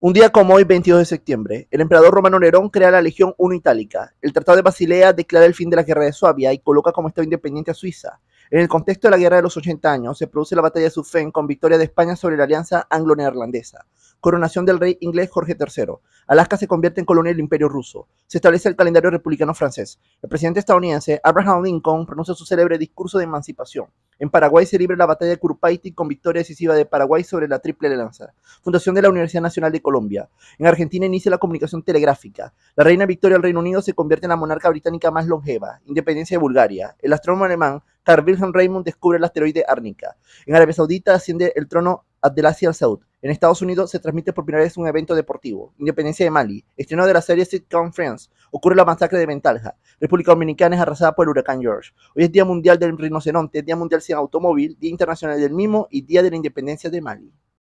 Un día como hoy, 22 de septiembre, el emperador romano Nerón crea la Legión I Itálica. El Tratado de Basilea declara el fin de la Guerra de Suabia y coloca como Estado independiente a Suiza. En el contexto de la Guerra de los 80 años, se produce la Batalla de Suffren con victoria de España sobre la Alianza Anglo-Neerlandesa. Coronación del rey inglés Jorge III. Alaska se convierte en colonia del Imperio Ruso. Se establece el calendario republicano francés. El presidente estadounidense Abraham Lincoln pronuncia su célebre discurso de emancipación. En Paraguay se libra la batalla de Curupaiti con victoria decisiva de Paraguay sobre la Triple Lanza. Fundación de la Universidad Nacional de Colombia. En Argentina inicia la comunicación telegráfica. La reina Victoria del Reino Unido se convierte en la monarca británica más longeva. Independencia de Bulgaria. El astrónomo alemán Carl Wilhelm Raymond descubre el asteroide Arnica. En Arabia Saudita asciende el trono Al Saud. En Estados Unidos se transmite por primera vez un evento deportivo, Independencia de Mali, estreno de la serie Sitcom Friends, ocurre la masacre de Mentalja República Dominicana es arrasada por el huracán George. Hoy es Día Mundial del Rinoceronte, Día Mundial sin Automóvil, Día Internacional del Mimo y Día de la Independencia de Mali.